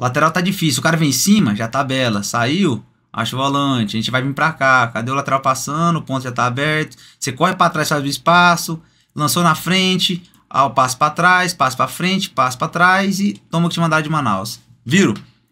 Lateral tá difícil. O cara vem em cima, já tá bela Saiu, acha o volante. A gente vai vir pra cá. Cadê o lateral passando? O ponto já tá aberto. Você corre pra trás, faz o espaço. Lançou na frente. Ao ah, passo para trás, passo para frente, passo para trás e toma o que te mandar de Manaus. Viram?